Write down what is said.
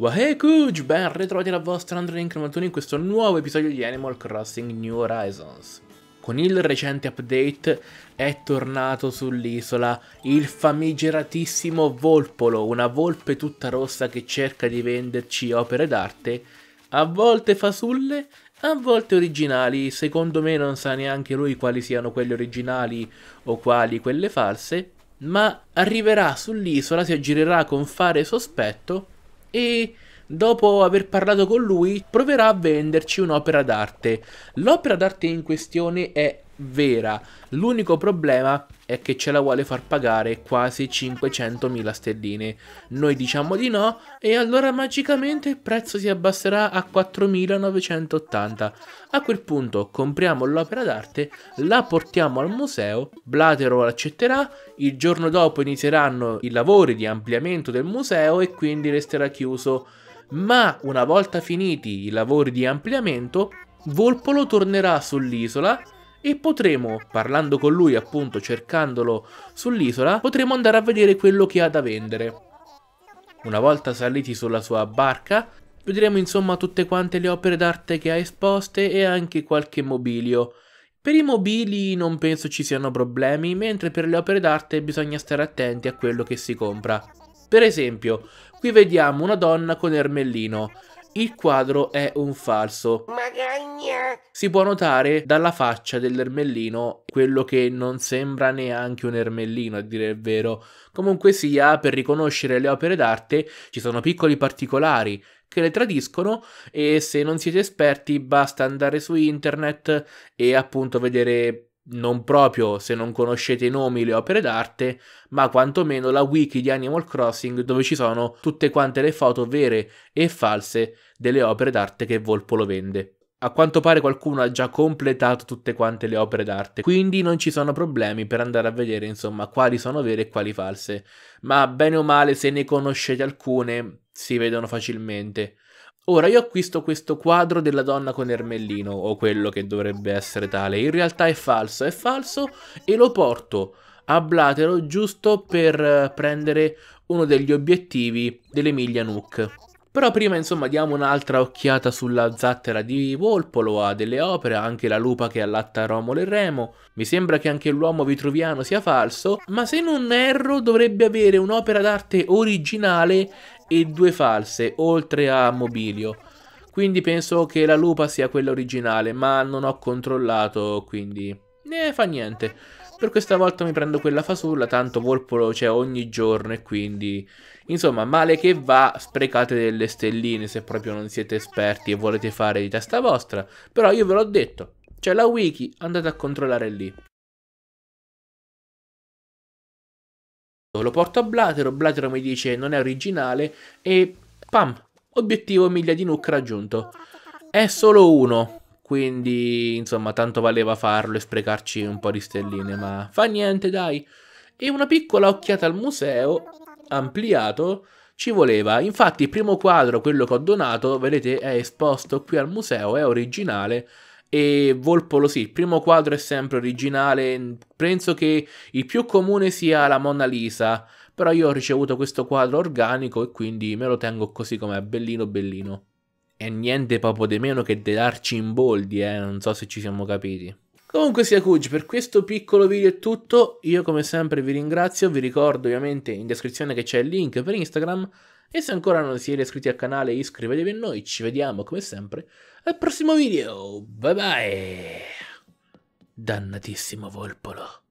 Wahey Kuj, ben ritrovati la vostra Andrelink 91 in questo nuovo episodio di Animal Crossing New Horizons. Con il recente update è tornato sull'isola il famigeratissimo Volpolo, una volpe tutta rossa che cerca di venderci opere d'arte, a volte fasulle, a volte originali, secondo me non sa neanche lui quali siano quelle originali o quali quelle false, ma arriverà sull'isola, si aggirerà con fare sospetto e dopo aver parlato con lui proverà a venderci un'opera d'arte. L'opera d'arte in questione è vera. L'unico problema è che ce la vuole far pagare quasi 500.000 sterline. Noi diciamo di no e allora magicamente il prezzo si abbasserà a 4.980. A quel punto compriamo l'opera d'arte, la portiamo al museo, Blatero l'accetterà, il giorno dopo inizieranno i lavori di ampliamento del museo e quindi resterà chiuso. Ma una volta finiti i lavori di ampliamento, Volpolo tornerà sull'isola e potremo, parlando con lui appunto cercandolo sull'isola, potremo andare a vedere quello che ha da vendere. Una volta saliti sulla sua barca, vedremo insomma tutte quante le opere d'arte che ha esposte e anche qualche mobilio. Per i mobili non penso ci siano problemi, mentre per le opere d'arte bisogna stare attenti a quello che si compra. Per esempio, qui vediamo una donna con ermellino. Il quadro è un falso. Si può notare dalla faccia dell'ermellino quello che non sembra neanche un ermellino, a dire il vero. Comunque sia, per riconoscere le opere d'arte ci sono piccoli particolari che le tradiscono e se non siete esperti basta andare su internet e appunto vedere non proprio se non conoscete i nomi le opere d'arte, ma quantomeno la wiki di Animal Crossing dove ci sono tutte quante le foto vere e false delle opere d'arte che Volpolo vende. A quanto pare qualcuno ha già completato tutte quante le opere d'arte, quindi non ci sono problemi per andare a vedere insomma quali sono vere e quali false, ma bene o male se ne conoscete alcune si vedono facilmente. Ora io acquisto questo quadro della donna con ermellino, o quello che dovrebbe essere tale, in realtà è falso, è falso e lo porto a Blatero giusto per eh, prendere uno degli obiettivi dell'Emilia Nook. Però prima insomma diamo un'altra occhiata sulla zattera di Volpolo, ha delle opere, anche la lupa che allatta Romolo e Remo, mi sembra che anche l'uomo vitruviano sia falso, ma se non erro dovrebbe avere un'opera d'arte originale e due false, oltre a mobilio. Quindi penso che la lupa sia quella originale, ma non ho controllato, quindi... Ne eh, fa niente. Per questa volta mi prendo quella fasulla, tanto Volpolo c'è ogni giorno e quindi... Insomma, male che va, sprecate delle stelline se proprio non siete esperti e volete fare di testa vostra. Però io ve l'ho detto, c'è la wiki, andate a controllare lì. Lo porto a Blatero, Blatero mi dice non è originale e pam, obiettivo miglia di nuc raggiunto. È solo uno, quindi insomma tanto valeva farlo e sprecarci un po' di stelline, ma fa niente dai. E una piccola occhiata al museo, ampliato, ci voleva. Infatti il primo quadro, quello che ho donato, vedete è esposto qui al museo, è originale e Volpolo sì, il primo quadro è sempre originale, penso che il più comune sia la Mona Lisa, però io ho ricevuto questo quadro organico e quindi me lo tengo così com'è, bellino bellino. E niente proprio di meno che dei darci eh, non so se ci siamo capiti. Comunque sia Cuggi, per questo piccolo video è tutto, io come sempre vi ringrazio, vi ricordo ovviamente in descrizione che c'è il link per Instagram e se ancora non siete iscritti al canale iscrivetevi a noi, ci vediamo come sempre al prossimo video, bye bye! Dannatissimo Volpolo.